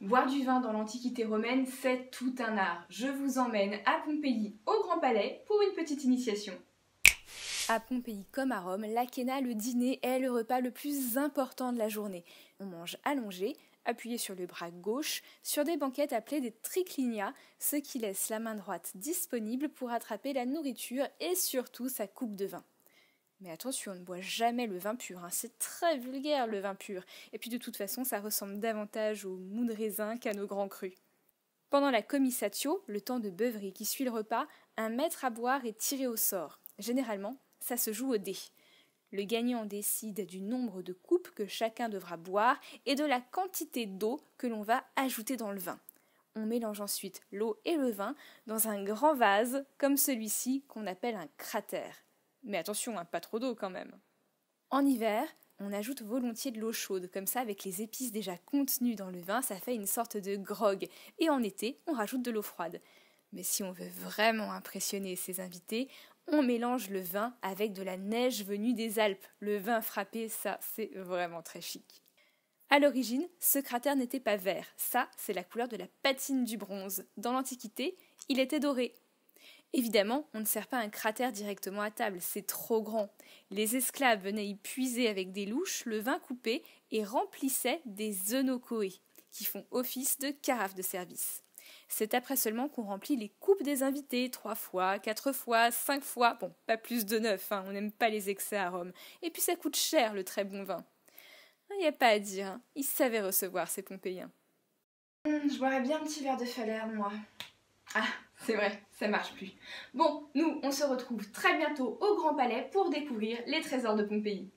Boire du vin dans l'Antiquité romaine, c'est tout un art. Je vous emmène à Pompéi, au Grand Palais, pour une petite initiation. À Pompéi comme à Rome, l'Akena, le dîner, est le repas le plus important de la journée. On mange allongé, appuyé sur le bras gauche, sur des banquettes appelées des triclinia, ce qui laisse la main droite disponible pour attraper la nourriture et surtout sa coupe de vin. Mais attention, on ne boit jamais le vin pur, hein. c'est très vulgaire le vin pur. Et puis de toute façon, ça ressemble davantage au mou de raisin qu'à nos grands crus. Pendant la commissatio, le temps de beuverie qui suit le repas, un maître à boire est tiré au sort. Généralement, ça se joue au dé. Le gagnant décide du nombre de coupes que chacun devra boire et de la quantité d'eau que l'on va ajouter dans le vin. On mélange ensuite l'eau et le vin dans un grand vase comme celui-ci qu'on appelle un cratère. Mais attention, hein, pas trop d'eau quand même. En hiver, on ajoute volontiers de l'eau chaude, comme ça avec les épices déjà contenues dans le vin, ça fait une sorte de grog. Et en été, on rajoute de l'eau froide. Mais si on veut vraiment impressionner ses invités, on mélange le vin avec de la neige venue des Alpes. Le vin frappé, ça, c'est vraiment très chic. A l'origine, ce cratère n'était pas vert. Ça, c'est la couleur de la patine du bronze. Dans l'Antiquité, il était doré. Évidemment, on ne sert pas un cratère directement à table, c'est trop grand. Les esclaves venaient y puiser avec des louches le vin coupé et remplissaient des onokoé, qui font office de carafe de service. C'est après seulement qu'on remplit les coupes des invités, trois fois, quatre fois, cinq fois, bon, pas plus de neuf, hein, on n'aime pas les excès à Rome. Et puis ça coûte cher le très bon vin. Il n'y a pas à dire, hein, ils savaient recevoir ces Pompéiens. Hum, je boirais bien un petit verre de falaire, moi. Ah, c'est vrai, ça marche plus. Bon, nous, on se retrouve très bientôt au Grand Palais pour découvrir les trésors de Pompéi.